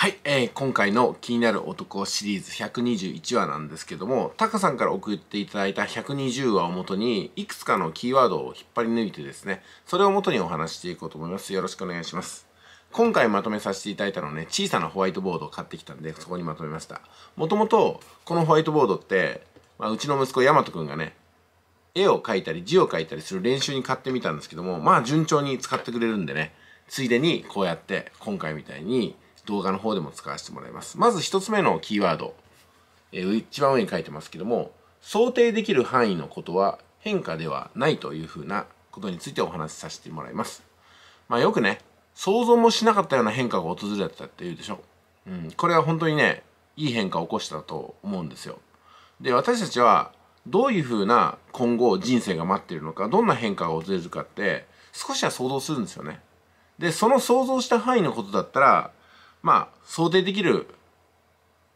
はい、えー、今回の「気になる男」シリーズ121話なんですけどもタカさんから送っていただいた120話をもとにいくつかのキーワードを引っ張り抜いてですねそれをもとにお話していこうと思いますよろしくお願いします今回まとめさせていただいたのね小さなホワイトボードを買ってきたんでそこにまとめましたもともとこのホワイトボードって、まあ、うちの息子ヤマトくんがね絵を描いたり字を書いたりする練習に買ってみたんですけどもまあ順調に使ってくれるんでねついでにこうやって今回みたいに動画の方でも使わせてもらいます。まず1つ目のキーワード、えー、一番上に書いてますけども、想定できる範囲のことは変化ではないというふうなことについてお話しさせてもらいます。まあよくね、想像もしなかったような変化が訪れたって言うでしょ。うん、これは本当にね、いい変化を起こしたと思うんですよ。で、私たちはどういうふうな今後人生が待っているのか、どんな変化が訪れるかって少しは想像するんですよね。で、その想像した範囲のことだったらまあ、想定できる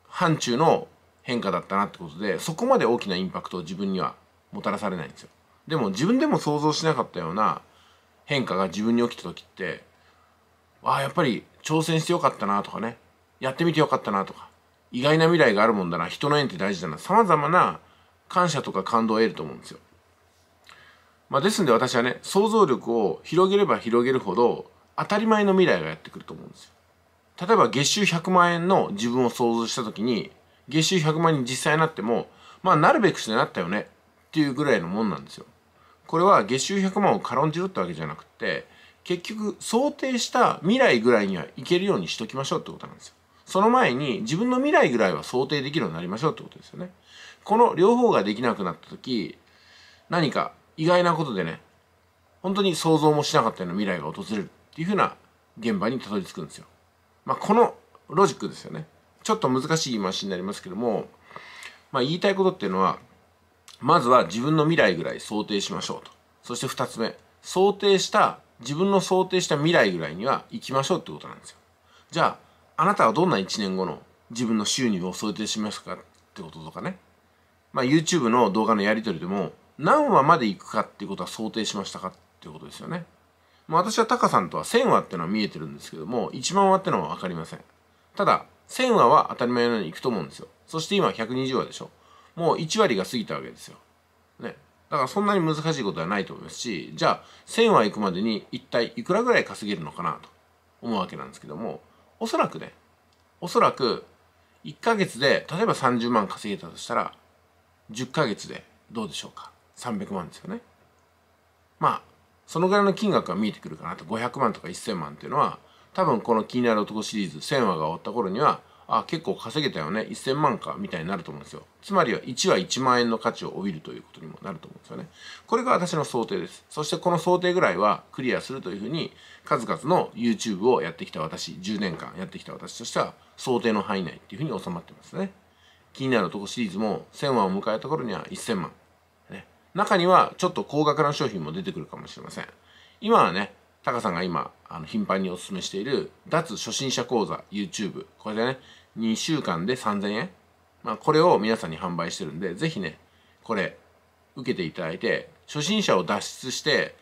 範疇の変化だったなってことで、そこまで大きなインパクトを自分にはもたらされないんですよ。でも自分でも想像しなかったような変化が自分に起きた時って、ああ、やっぱり挑戦してよかったなとかね、やってみてよかったなとか、意外な未来があるもんだな、人の縁って大事だな、様々な感謝とか感動を得ると思うんですよ。まあ、ですんで私はね、想像力を広げれば広げるほど、当たり前の未来がやってくると思うんですよ。例えば月収100万円の自分を想像した時に月収100万円に実際になってもまあなるべくしてなったよねっていうぐらいのもんなんですよ。これは月収100万を軽んじるってわけじゃなくて結局想定した未来ぐらいにはいけるようにしときましょうってことなんですよ。その前に自分の未来ぐらいは想定できるようになりましょうってことですよね。この両方ができなくなった時何か意外なことでね本当に想像もしなかったような未来が訪れるっていうふうな現場にたどり着くんですよ。まあ、このロジックですよねちょっと難しい言い回しになりますけども、まあ、言いたいことっていうのはまずは自分の未来ぐらい想定しましょうとそして2つ目想定した自分の想定した未来ぐらいには行きましょうってことなんですよじゃああなたはどんな1年後の自分の収入を想定しますかってこととかねまあ YouTube の動画のやり取りでも何話まで行くかっていうことは想定しましたかってことですよねまあ、私はタカさんとは1000話っていうのは見えてるんですけども、1万話ってのはわかりません。ただ、1000話は当たり前のようにいくと思うんですよ。そして今120話でしょ。もう1割が過ぎたわけですよ。ね。だからそんなに難しいことはないと思いますし、じゃあ1000話行くまでに一体いくらぐらい稼げるのかなと思うわけなんですけども、おそらくね、おそらく1ヶ月で例えば30万稼げたとしたら、10ヶ月でどうでしょうか。300万ですよね。まあそのぐらいの金額が見えてくるかなと500万とか1000万っていうのは多分この「気になる男」シリーズ1000話が終わった頃にはあ結構稼げたよね1000万かみたいになると思うんですよつまりは1は1万円の価値を帯びるということにもなると思うんですよねこれが私の想定ですそしてこの想定ぐらいはクリアするというふうに数々の YouTube をやってきた私10年間やってきた私としては想定の範囲内っていうふうに収まってますね気になる男シリーズも1000話を迎えた頃には1000万中にはちょっと高額な商品も出てくるかもしれません。今はね、タカさんが今、あの頻繁にお勧めしている、脱初心者講座、YouTube。これでね、2週間で3000円。まあ、これを皆さんに販売してるんで、ぜひね、これ、受けていただいて、初心者を脱出して、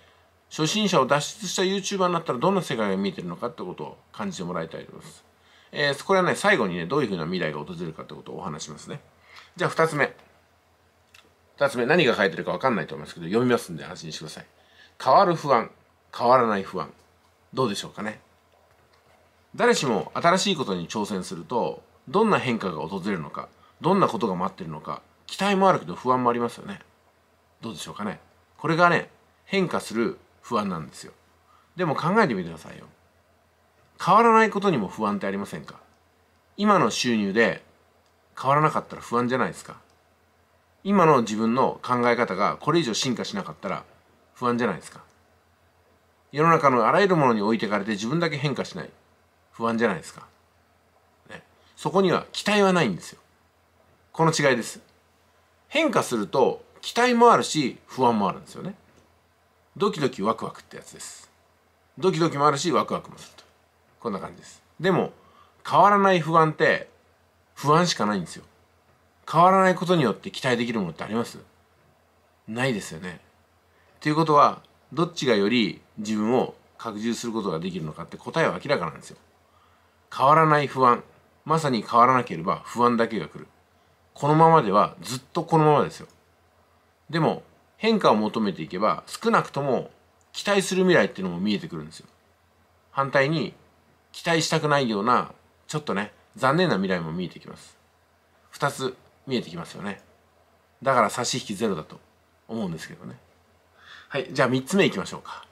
初心者を脱出した YouTuber になったらどんな世界が見えてるのかってことを感じてもらいたいと思います。えー、これはね、最後にね、どういうふうな未来が訪れるかってことをお話しますね。じゃあ、二つ目。2つ目、何が書いてるか分かんないと思いますけど、読みますんで安心してください。変わる不安、変わらない不安。どうでしょうかね。誰しも新しいことに挑戦すると、どんな変化が訪れるのか、どんなことが待ってるのか、期待もあるけど不安もありますよね。どうでしょうかね。これがね、変化する不安なんですよ。でも考えてみてくださいよ。変わらないことにも不安ってありませんか今の収入で変わらなかったら不安じゃないですか今の自分の考え方がこれ以上進化しなかったら不安じゃないですか世の中のあらゆるものに置いてかれて自分だけ変化しない不安じゃないですか、ね、そこには期待はないんですよこの違いです変化すると期待もあるし不安もあるんですよねドキドキワクワクってやつですドキドキもあるしワクワクもするとこんな感じですでも変わらない不安って不安しかないんですよ変わらないことによって期待できるものってありますないですよね。ということはどっちがより自分を拡充することができるのかって答えは明らかなんですよ。変わらない不安まさに変わらなければ不安だけが来る。このままではずっとこのままですよ。でも変化を求めていけば少なくとも期待する未来っていうのも見えてくるんですよ。反対に期待したくないようなちょっとね残念な未来も見えてきます。二つ見えてきますよねだから差し引きゼロだと思うんですけどねはいじゃあ3つ目いきましょうか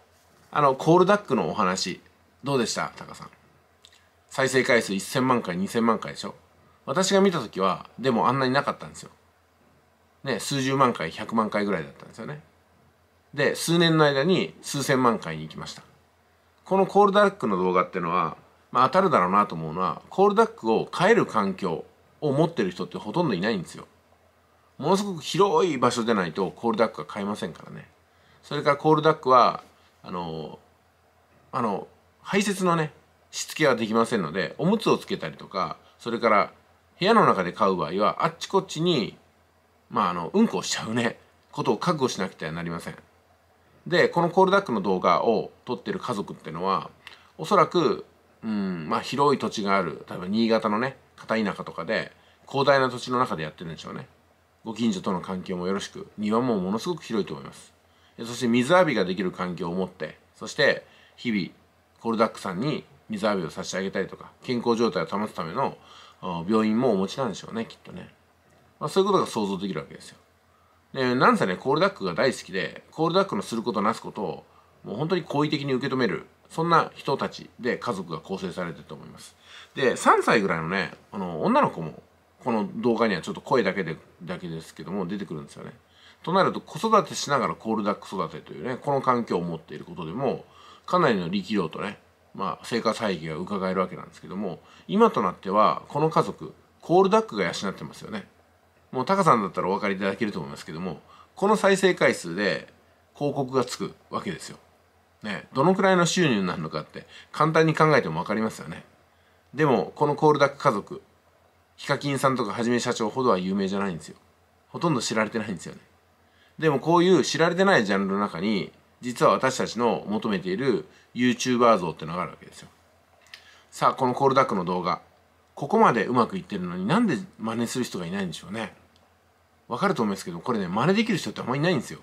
あのコールダックのお話どうでしたタカさん再生回数1000万回2000万回でしょ私が見た時はでもあんなになかったんですよね数十万回100万回ぐらいだったんですよねで数年の間に数千万回に行きましたこのコールダックの動画っていうのは、まあ、当たるだろうなと思うのはコールダックを変える環境を持ってる人ってほとんどいないんですよ。ものすごく広い場所でないとコールダックは買えませんからね。それからコールダックは、あの、あの、排泄のね、しつけはできませんので、おむつをつけたりとか、それから部屋の中で買う場合は、あっちこっちに、まあ、あの、うんこをしちゃうね、ことを覚悟しなくてはなりません。で、このコールダックの動画を撮ってる家族ってのは、おそらく、うん、まあ、広い土地がある、例えば新潟のね、片田舎とかで広大な土地の中でやってるんでしょうねご近所との環境もよろしく庭もものすごく広いと思いますそして水浴びができる環境を持ってそして日々コールダックさんに水浴びを差し上げたりとか健康状態を保つための病院もお持ちなんでしょうねきっとね、まあ、そういうことが想像できるわけですよでなんせねコールダックが大好きでコールダックのすることなすことをもう本当に好意的に受け止めるそんな人たちで家族が構成されてると思います。で3歳ぐらいのねあの女の子もこの動画にはちょっと声だけでだけですけども出てくるんですよね。となると子育てしながらコールダック育てというねこの環境を持っていることでもかなりの力量とね、まあ、生活背景がうかがえるわけなんですけども今となってはこの家族コールダックが養ってますよね。もうタカさんだったらお分かりいただけると思いますけどもこの再生回数で広告がつくわけですよ。ね、どのくらいの収入になるのかって簡単に考えても分かりますよね。でも、このコールダック家族、ヒカキンさんとかはじめ社長ほどは有名じゃないんですよ。ほとんど知られてないんですよね。でもこういう知られてないジャンルの中に、実は私たちの求めている YouTuber 像ってのがあるわけですよ。さあ、このコールダックの動画、ここまでうまくいってるのになんで真似する人がいないんでしょうね。わかると思うんですけど、これね、真似できる人ってあんまりいないんですよ。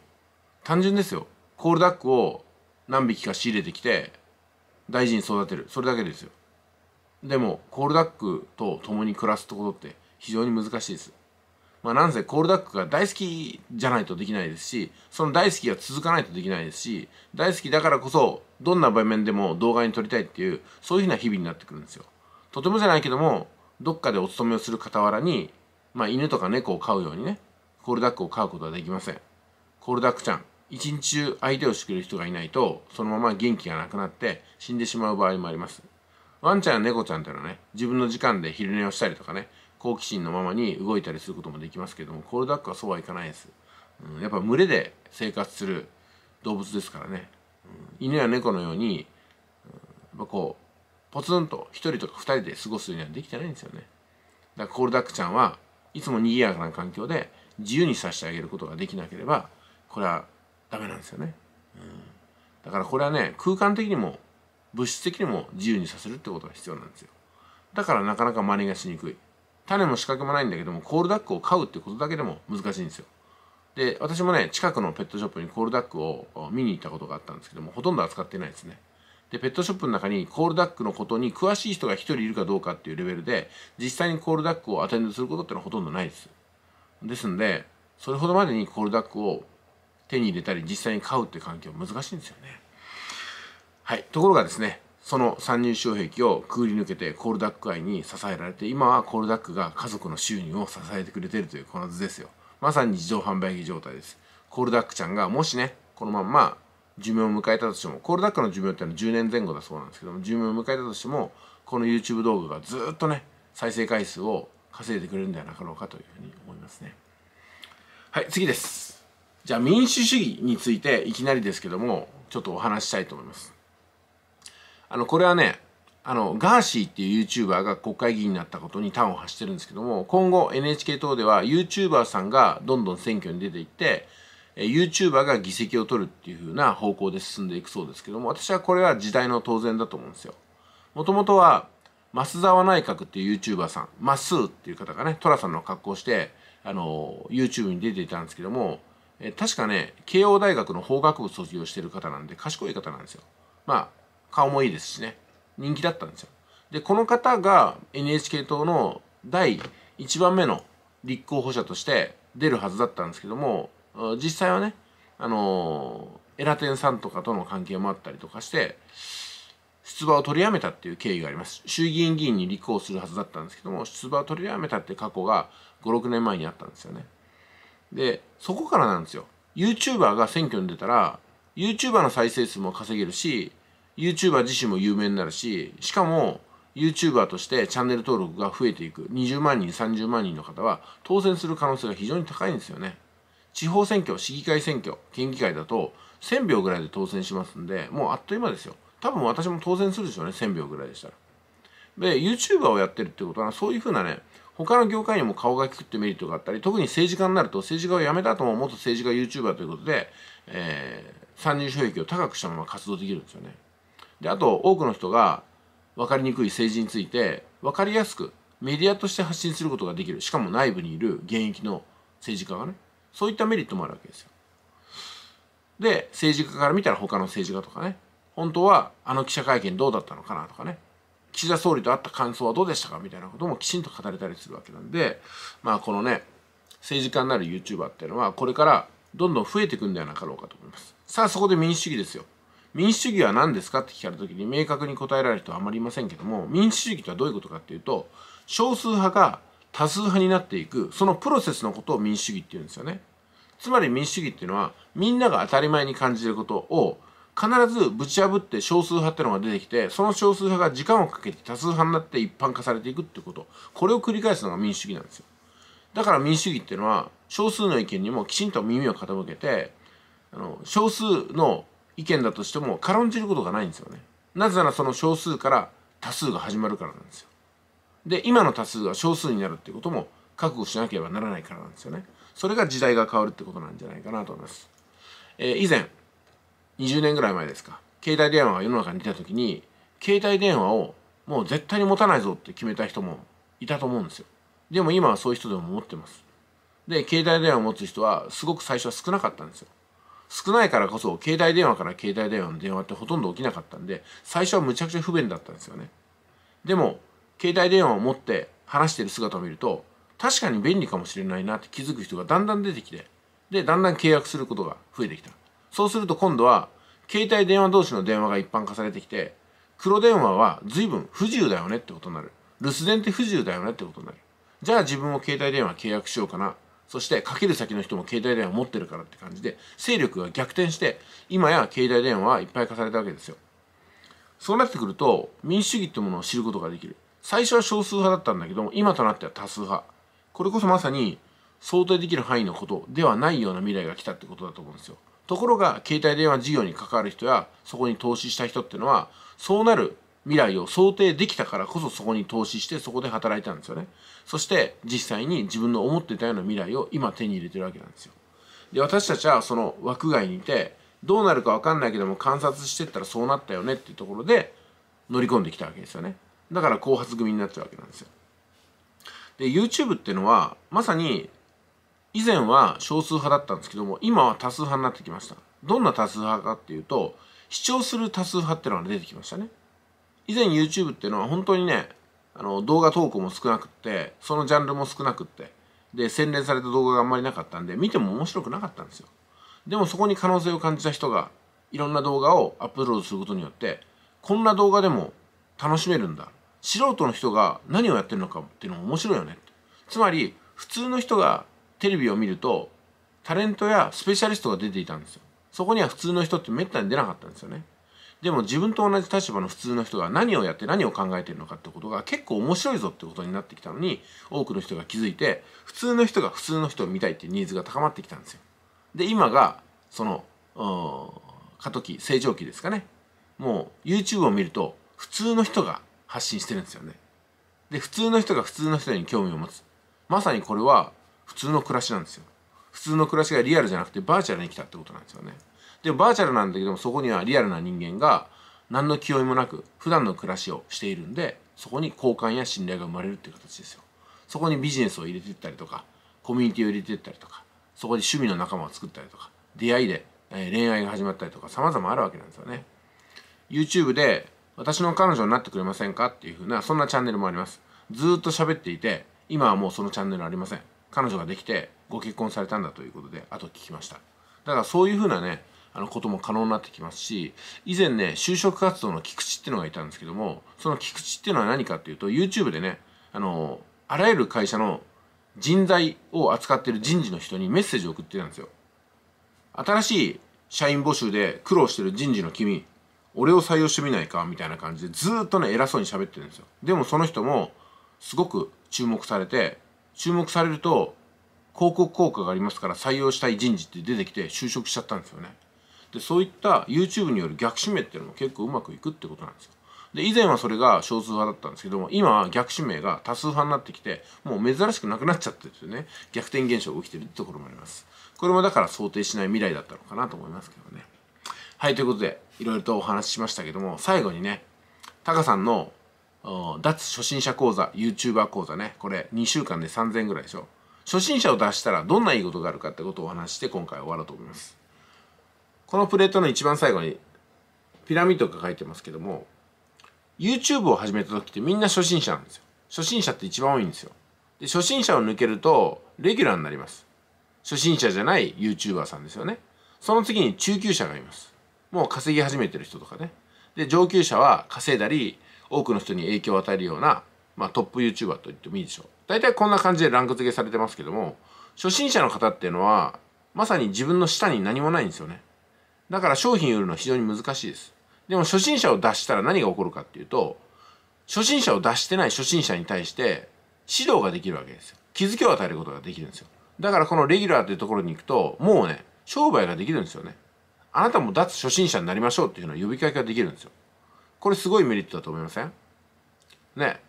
単純ですよ。コールダックを何匹か仕入れてきて大事に育てるそれだけですよでもコールダックと共に暮らすってことって非常に難しいですまあなんせコールダックが大好きじゃないとできないですしその大好きが続かないとできないですし大好きだからこそどんな場面でも動画に撮りたいっていうそういうふうな日々になってくるんですよとてもじゃないけどもどっかでお勤めをする傍らにまあ犬とか猫を飼うようにねコールダックを飼うことはできませんコールダックちゃん一日中相手をしてくれる人がいないと、そのまま元気がなくなって死んでしまう場合もあります。ワンちゃんや猫ちゃんっていうのはね、自分の時間で昼寝をしたりとかね、好奇心のままに動いたりすることもできますけども、コールダックはそうはいかないです。うん、やっぱ群れで生活する動物ですからね。うん、犬や猫のように、うん、やっこう、ポツンと一人とか二人で過ごすにはできてないんですよね。だからコールダックちゃんはいつも賑やかな環境で自由にさせてあげることができなければ、これはダメなんですよね、うん、だからこれはね空間的にも物質的にも自由にさせるってことが必要なんですよだからなかなか真似がしにくい種も仕掛けもないんだけどもコールダックを飼うってことだけでも難しいんですよで私もね近くのペットショップにコールダックを見に行ったことがあったんですけどもほとんど扱ってないですねでペットショップの中にコールダックのことに詳しい人が1人いるかどうかっていうレベルで実際にコールダックをアテンドすることってのはほとんどないですですんでそれほどまでにコールダックを手に入れたり実際に買うっていう環境難しいんですよね。はい、ところがですねその参入障壁をくぐり抜けてコールダック愛に支えられて今はコールダックが家族の収入を支えてくれてるというこの図ですよまさに自動販売機状態ですコールダックちゃんがもしねこのまんま寿命を迎えたとしてもコールダックの寿命っていうのは10年前後だそうなんですけども寿命を迎えたとしてもこの YouTube 動画がずっとね再生回数を稼いでくれるんではなかろうかというふうに思いますねはい次ですじゃあ民主主義についていきなりですけどもちょっとお話したいと思いますあのこれはねあのガーシーっていう YouTuber が国会議員になったことに端を発してるんですけども今後 NHK 等では YouTuber さんがどんどん選挙に出ていって YouTuber が議席を取るっていう風な方向で進んでいくそうですけども私はこれは時代の当然だと思うんですよもともとは増沢内閣っていう YouTuber さんまっすーっていう方がね寅さんの格好をしてあの YouTube に出ていたんですけどもえ確かね慶応大学の法学部卒業してる方なんで賢い方なんですよまあ顔もいいですしね人気だったんですよでこの方が NHK 党の第1番目の立候補者として出るはずだったんですけども実際はねあのエラテンさんとかとの関係もあったりとかして出馬を取りやめたっていう経緯があります衆議院議員に立候補するはずだったんですけども出馬を取りやめたって過去が56年前にあったんですよねで、そこからなんですよ。YouTuber が選挙に出たら、YouTuber の再生数も稼げるし、YouTuber 自身も有名になるし、しかも YouTuber としてチャンネル登録が増えていく20万人、30万人の方は当選する可能性が非常に高いんですよね。地方選挙、市議会選挙、県議会だと1000秒ぐらいで当選しますんで、もうあっという間ですよ。多分私も当選するでしょうね、1000秒ぐらいでしたら。で、YouTuber をやってるってことは、そういうふうなね、他の業界にも顔が利くってメリットがあったり特に政治家になると政治家を辞めた後も元政治家 YouTuber ということで、えー、参入障壁を高くしたまま活動できるんですよね。であと多くの人が分かりにくい政治について分かりやすくメディアとして発信することができるしかも内部にいる現役の政治家がねそういったメリットもあるわけですよ。で政治家から見たら他の政治家とかね本当はあの記者会見どうだったのかなとかね岸田総理と会った感想はどうでしたかみたいなこともきちんと語れたりするわけなんで、まあ、このね、政治家になる YouTuber っていうのは、これからどんどん増えていくんではなかろうかと思います。さあ、そこで民主主義ですよ。民主主義は何ですかって聞かれた時に明確に答えられる人はあまりいませんけども、民主主義とはどういうことかっていうと、少数派が多数派になっていく、そのプロセスのことを民主主義って言うんですよね。つまり民主主義っていうのは、みんなが当たり前に感じることを必ずぶち破って少数派ってのが出てきてその少数派が時間をかけて多数派になって一般化されていくってことこれを繰り返すのが民主主義なんですよだから民主主義っていうのは少数の意見にもきちんと耳を傾けてあの少数の意見だとしても軽んじることがないんですよねなぜならその少数から多数が始まるからなんですよで今の多数が少数になるってことも覚悟しなければならないからなんですよねそれが時代が変わるってことなんじゃないかなと思います、えー、以前20年ぐらい前ですか携帯電話が世の中に出た時に携帯電話をもう絶対に持たないぞって決めた人もいたと思うんですよでも今はそういう人でも持ってますで携帯電話を持つ人はすごく最初は少なかったんですよ少ないからこそ携帯電話から携帯電話の電話ってほとんど起きなかったんで最初はむちゃくちゃ不便だったんですよねでも携帯電話を持って話してる姿を見ると確かに便利かもしれないなって気づく人がだんだん出てきてでだんだん契約することが増えてきたそうすると今度は、携帯電話同士の電話が一般化されてきて、黒電話は随分不自由だよねってことになる。留守電って不自由だよねってことになる。じゃあ自分も携帯電話契約しようかな。そしてかける先の人も携帯電話持ってるからって感じで、勢力が逆転して、今や携帯電話はいっぱい化されたわけですよ。そうなってくると、民主主義ってものを知ることができる。最初は少数派だったんだけども、今となっては多数派。これこそまさに想定できる範囲のことではないような未来が来たってことだと思うんですよ。ところが携帯電話事業に関わる人やそこに投資した人っていうのはそうなる未来を想定できたからこそそこに投資してそこで働いたんですよねそして実際に自分の思ってたような未来を今手に入れてるわけなんですよで私たちはその枠外にいてどうなるか分かんないけども観察してったらそうなったよねっていうところで乗り込んできたわけですよねだから後発組になっちゃうわけなんですよで YouTube っていうのはまさに以前は少数派だったんですけども今は多数派になってきましたどんな多数派かっていうと主張する多数派ってのが出てきましたね以前 YouTube っていうのは本当にねあの動画投稿も少なくってそのジャンルも少なくってで洗練された動画があんまりなかったんで見ても面白くなかったんですよでもそこに可能性を感じた人がいろんな動画をアップロードすることによってこんな動画でも楽しめるんだ素人の人が何をやってるのかっていうのも面白いよねつまり普通の人がテレビを見るとタレントやスペシャリストが出ていたんですよそこには普通の人ってめったに出なかったんですよねでも自分と同じ立場の普通の人が何をやって何を考えてるのかってことが結構面白いぞってことになってきたのに多くの人が気づいて普通の人が普通の人を見たいっていうニーズが高まってきたんですよで今がその過渡期成長期ですかねもう YouTube を見ると普通の人が発信してるんですよねで普通の人が普通の人に興味を持つまさにこれは普通の暮らしなんですよ普通の暮らしがリアルじゃなくてバーチャルに来たってことなんですよねでもバーチャルなんだけどもそこにはリアルな人間が何の気負いもなく普段の暮らしをしているんでそこに好感や信頼が生まれるっていう形ですよそこにビジネスを入れていったりとかコミュニティを入れていったりとかそこで趣味の仲間を作ったりとか出会いで恋愛が始まったりとか様々あるわけなんですよね YouTube で私の彼女になってくれませんかっていうふうなそんなチャンネルもありますずっと喋っていて今はもうそのチャンネルありません彼女ができてご結婚されたんだということであと聞きましただからそういうふうなねあのことも可能になってきますし以前ね就職活動の菊池っていうのがいたんですけどもその菊池っていうのは何かっていうと YouTube でねあのあらゆる会社の人材を扱っている人事の人にメッセージを送ってたんですよ新しい社員募集で苦労してる人事の君俺を採用してみないかみたいな感じでずっとね偉そうに喋ってるんですよでもその人もすごく注目されて注目されると広告効果がありますから採用したい人事って出てきて就職しちゃったんですよね。でそういった YouTube による逆指名っていうのも結構うまくいくってことなんですよ。で以前はそれが少数派だったんですけども今は逆指名が多数派になってきてもう珍しくなくなっちゃってるね逆転現象が起きてるってところもありますこれもだから想定しない未来だったのかなと思いますけどねはいということでいろいろとお話ししましたけども最後にねタカさんの脱初心者講座 YouTuber 講座ねこれ2週間で3000円ぐらいでしょ初心者を脱したらどんないいことがあるかってことをお話して今回終わろうと思いますこのプレートの一番最後にピラミッドが書いてますけども YouTube を始めた時ってみんな初心者なんですよ初心者って一番多いんですよで初心者を抜けるとレギュラーになります初心者じゃない YouTuber さんですよねその次に中級者がいますもう稼ぎ始めてる人とかねで上級者は稼いだり多くの人に影響を与えるような、まあ、トップ YouTuber と言ってもいいでしょう大体こんな感じでランク付けされてますけども初心者の方っていうのはまさに自分の下に何もないんですよねだから商品売るのは非常に難しいですでも初心者を脱したら何が起こるかっていうと初心者を脱してない初心者に対して指導ができるわけですよ気づきを与えることができるんですよだからこのレギュラーというところに行くともうね商売ができるんですよねあなたも脱初心者になりましょうっていうのを呼びかけができるんですよこれすごいメリットだと思いませんね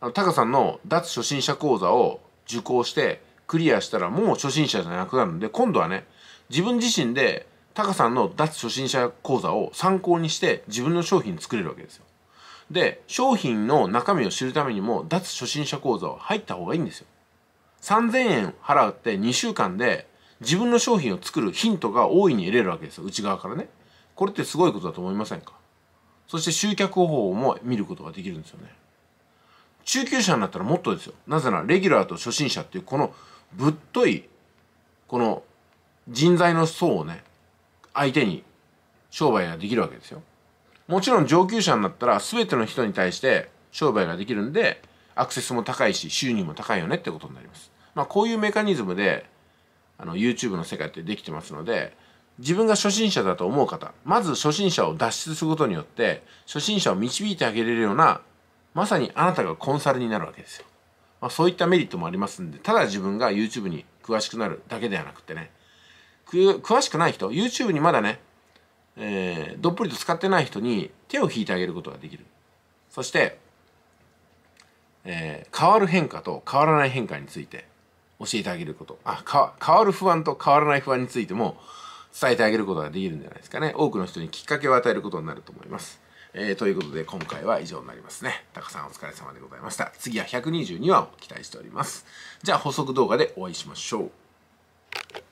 あのタカさんの脱初心者講座を受講してクリアしたらもう初心者じゃなくなるんで今度はね自分自身でタカさんの脱初心者講座を参考にして自分の商品作れるわけですよで商品の中身を知るためにも脱初心者講座は入った方がいいんですよ3000円払って2週間で自分の商品を作るヒントが大いに得れるわけですよ内側からねこれってすごいことだと思いませんかそして集客方法も見ることができるんですよね。中級者になったらもっとですよ。なぜならレギュラーと初心者っていうこのぶっといこの人材の層をね相手に商売ができるわけですよ。もちろん上級者になったら全ての人に対して商売ができるんでアクセスも高いし収入も高いよねってことになります。まあこういうメカニズムであの YouTube の世界ってできてますので自分が初心者だと思う方まず初心者を脱出することによって初心者を導いてあげれるようなまさにあなたがコンサルになるわけですよ、まあ、そういったメリットもありますんでただ自分が YouTube に詳しくなるだけではなくてね詳しくない人 YouTube にまだね、えー、どっぷりと使ってない人に手を引いてあげることができるそしてえー、変わる変化と変わらない変化について教えてあげることあ変わる不安と変わらない不安についても伝えてあげることができるんじゃないですかね。多くの人にきっかけを与えることになると思います。えー、ということで今回は以上になりますね。たくさんお疲れ様でございました。次は122話を期待しております。じゃあ補足動画でお会いしましょう。